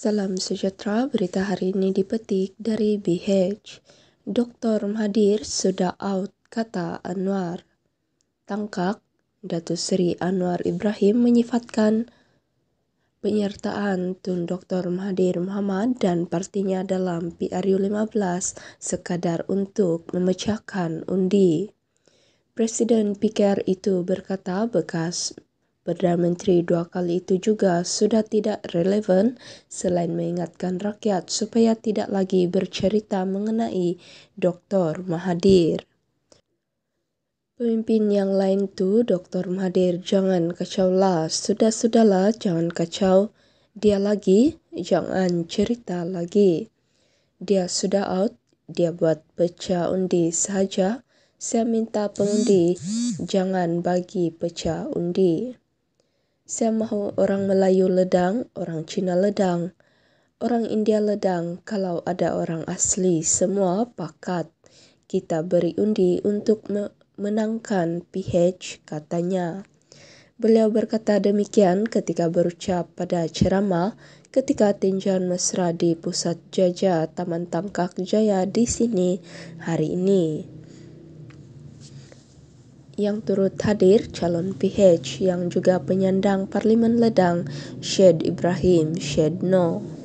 Salam sejahtera, berita hari ini dipetik dari BH. Dr. Mahathir sudah out, kata Anwar. Tangkak, Datu Seri Anwar Ibrahim menyifatkan penyertaan Tun Dr. Mahathir Muhammad dan partinya dalam PRU15 sekadar untuk memecahkan undi. Presiden PKR itu berkata bekas Perdana Menteri dua kali itu juga sudah tidak relevan selain mengingatkan rakyat supaya tidak lagi bercerita mengenai Dr. Mahathir. Pemimpin yang lain tu, Dr. Mahathir, jangan kacau lah. Sudah-sudahlah, jangan kacau. Dia lagi, jangan cerita lagi. Dia sudah out, dia buat pecah undi sahaja. Saya minta pengundi, jangan bagi pecah undi. Saya mahu orang Melayu ledang, orang Cina ledang, orang India ledang. Kalau ada orang asli, semua pakat. Kita beri undi untuk me- menangkan PH, katanya. Beliau berkata demikian ketika berucap pada ceramah ketika tinjauan mesra di pusat jaja Taman Tangkak Jaya di sini hari ini. Yang turut hadir calon PH yang juga penyandang parlimen Ledang, Syed Ibrahim Syed Noh.